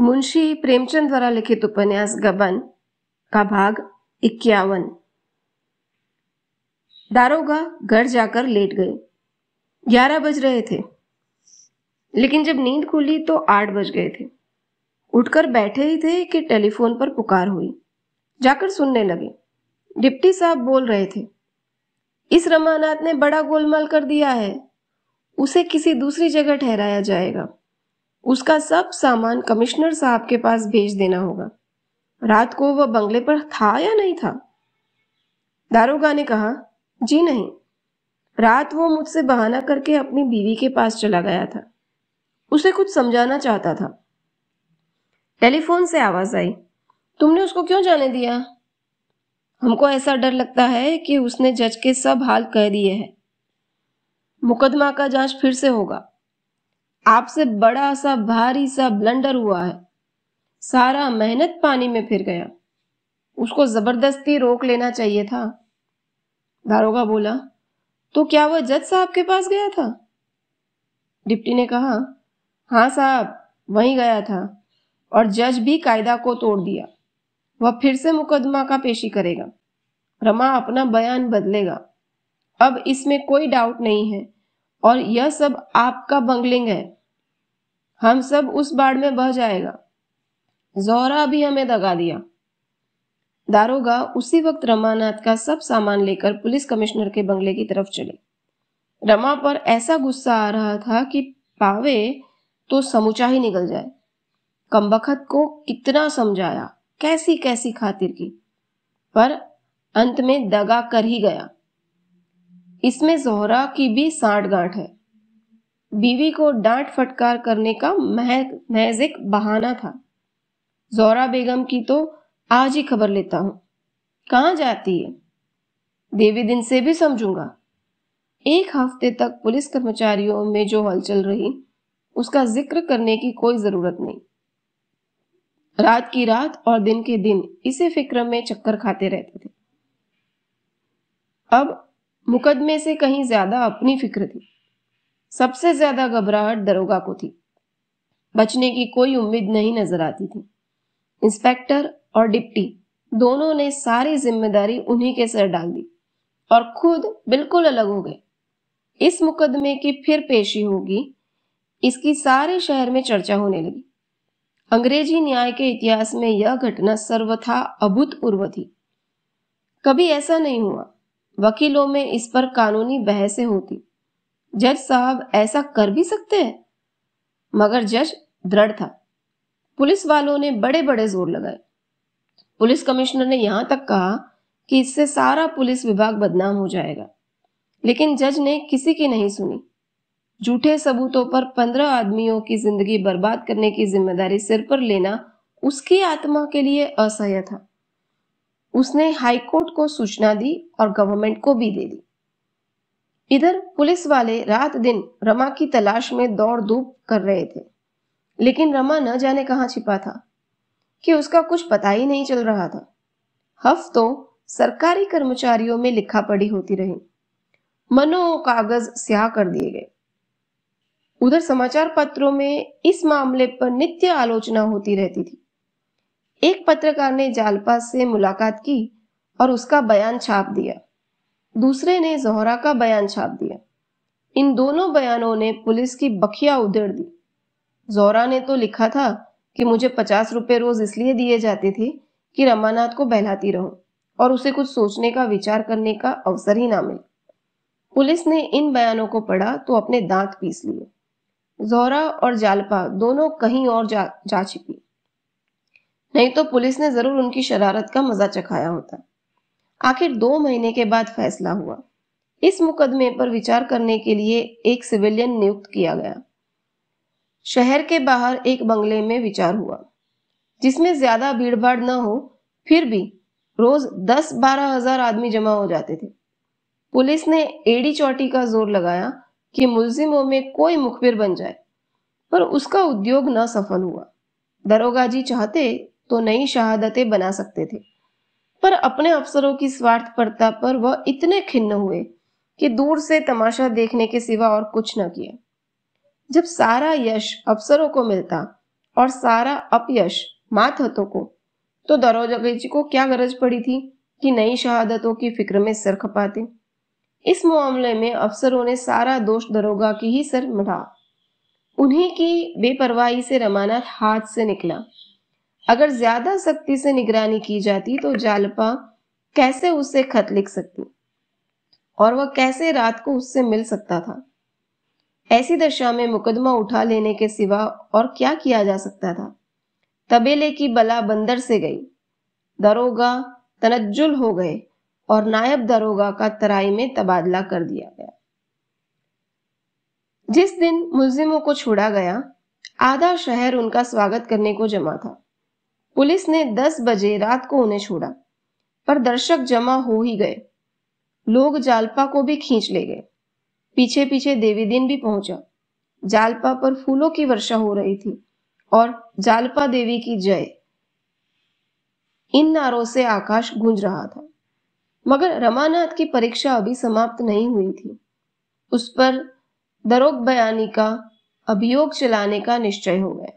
मुंशी प्रेमचंद द्वारा लिखित उपन्यास गबन का भाग इक्यावन दारोगा घर जाकर लेट गए ग्यारह बज रहे थे लेकिन जब नींद खुली तो आठ बज गए थे उठकर बैठे ही थे कि टेलीफोन पर पुकार हुई जाकर सुनने लगे डिप्टी साहब बोल रहे थे इस रमानाथ ने बड़ा गोलमाल कर दिया है उसे किसी दूसरी जगह ठहराया जाएगा उसका सब सामान कमिश्नर साहब के पास भेज देना होगा रात को वह बंगले पर था या नहीं था दारोगा ने कहा जी नहीं रात वो मुझसे बहाना करके अपनी बीवी के पास चला गया था उसे कुछ समझाना चाहता था टेलीफोन से आवाज आई तुमने उसको क्यों जाने दिया हमको ऐसा डर लगता है कि उसने जज के सब हाल कह दिए हैं मुकदमा का जांच फिर से होगा आपसे बड़ा सा भारी सा ब्लंडर हुआ है सारा मेहनत पानी में फिर गया उसको जबरदस्ती रोक लेना चाहिए था दारोगा बोला तो क्या वह जज साहब के पास गया था डिप्टी ने कहा हाँ साहब वहीं गया था और जज भी कायदा को तोड़ दिया वह फिर से मुकदमा का पेशी करेगा रमा अपना बयान बदलेगा अब इसमें कोई डाउट नहीं है और यह सब आपका बंगलिंग है हम सब उस बाढ़ में बह जाएगा जोहरा भी हमें दगा दिया दारोगा उसी वक्त रमानाथ का सब सामान लेकर पुलिस कमिश्नर के बंगले की तरफ चले रमा पर ऐसा गुस्सा आ रहा था कि पावे तो समूचा ही निकल जाए कमबखत को कितना समझाया कैसी कैसी खातिर की पर अंत में दगा कर ही गया इसमें जोहरा की भी साठ गांठ है बीवी को डांट फटकार करने का महज एक बहाना था जोहरा बेगम की तो आज ही खबर लेता हूं कहां जाती है देवी दिन से भी समझूंगा एक हफ्ते तक पुलिस कर्मचारियों में जो हलचल रही उसका जिक्र करने की कोई जरूरत नहीं रात की रात और दिन के दिन इसी फिक्र में चक्कर खाते रहते थे अब मुकदमे से कहीं ज्यादा अपनी फिक्र थी सबसे ज्यादा घबराहट दरोगा को थी बचने की कोई उम्मीद नहीं नजर आती थी इंस्पेक्टर और डिप्टी दोनों ने सारी जिम्मेदारी उन्हीं के सर डाल दी और खुद बिल्कुल अलग हो गए इस मुकदमे की फिर पेशी होगी इसकी सारे शहर में चर्चा होने लगी अंग्रेजी न्याय के इतिहास में यह घटना सर्वथा अभूतपूर्व थी कभी ऐसा नहीं हुआ वकीलों में इस पर कानूनी बहसें होती जज साहब ऐसा कर भी सकते हैं मगर जज दृढ़ था पुलिस वालों ने बड़े बड़े जोर लगाए पुलिस कमिश्नर ने यहां तक कहा कि इससे सारा पुलिस विभाग बदनाम हो जाएगा लेकिन जज ने किसी की नहीं सुनी झूठे सबूतों पर पंद्रह आदमियों की जिंदगी बर्बाद करने की जिम्मेदारी सिर पर लेना उसकी आत्मा के लिए असह्य था उसने हाईकोर्ट को सूचना दी और गवर्नमेंट को भी दे दी इधर पुलिस वाले रात दिन रमा की तलाश में दौड़ धूप कर रहे थे लेकिन रमा न जाने कहा छिपा था कि उसका कुछ पता ही नहीं चल रहा था हफ्तों सरकारी कर्मचारियों में लिखा पड़ी होती रही मनो कागज स्याह कर दिए गए उधर समाचार पत्रों में इस मामले पर नित्य आलोचना होती रहती थी एक पत्रकार ने जालपा से मुलाकात की और उसका बयान छाप दिया दूसरे ने जोहरा का बयान छाप दिया इन दोनों बयानों ने पुलिस की बखिया उधेड़ दी जोहरा ने तो लिखा था कि मुझे पचास रुपए रोज इसलिए दिए जाते थे कि रमानाथ को बहलाती रहूं और उसे कुछ सोचने का विचार करने का अवसर ही ना मिले पुलिस ने इन बयानों को पढ़ा तो अपने दांत पीस लिए जोहरा और जालपा दोनों कहीं और जा, जा छिपी नहीं तो पुलिस ने जरूर उनकी शरारत का मजा चखाया होता आखिर दो महीने के बाद फैसला हुआ इस मुकदमे पर विचार करने के लिए एक सिविलियन नियुक्त किया गया शहर के बाहर एक बंगले में विचार हुआ जिसमें ज्यादा भीड़भाड़ न हो फिर भी रोज दस बारह हजार आदमी जमा हो जाते थे पुलिस ने एडी चौटी का जोर लगाया कि मुलजिमों में कोई मुखबिर बन जाए पर उसका उद्योग न सफल हुआ दरोगा जी चाहते तो नई शहादतें बना सकते थे पर अपने अफसरों की स्वार्थपरता पर वह इतने खिन्न हुए कि दूर से तमाशा देखने के सिवा और कुछ न किया जब सारा यश अफसरों को मिलता और सारा अपयश मातहतों को तो दरोजगेजी को क्या गरज पड़ी थी कि नई शहादतों की फिक्र में सर खपाते इस मामले में अफसरों ने सारा दोष दरोगा की ही सर मढ़ा उन्हीं की बेपरवाही से रमानाथ हाथ से निकला अगर ज्यादा सख्ती से निगरानी की जाती तो जालपा कैसे उससे खत लिख सकती और वह कैसे रात को उससे मिल सकता था ऐसी दशा में मुकदमा उठा लेने के सिवा और क्या किया जा सकता था तबेले की बला बंदर से गई दरोगा तनज्जुल हो गए और नायब दरोगा का तराई में तबादला कर दिया गया जिस दिन मुलजिमों को छोड़ा गया आधा शहर उनका स्वागत करने को जमा था पुलिस ने 10 बजे रात को उन्हें छोड़ा पर दर्शक जमा हो ही गए लोग जालपा को भी खींच ले गए पीछे पीछे देवी दिन भी पहुंचा जालपा पर फूलों की वर्षा हो रही थी और जालपा देवी की जय इन नारों से आकाश गूंज रहा था मगर रमानाथ की परीक्षा अभी समाप्त नहीं हुई थी उस पर दरोग बयानी का अभियोग चलाने का निश्चय हो गया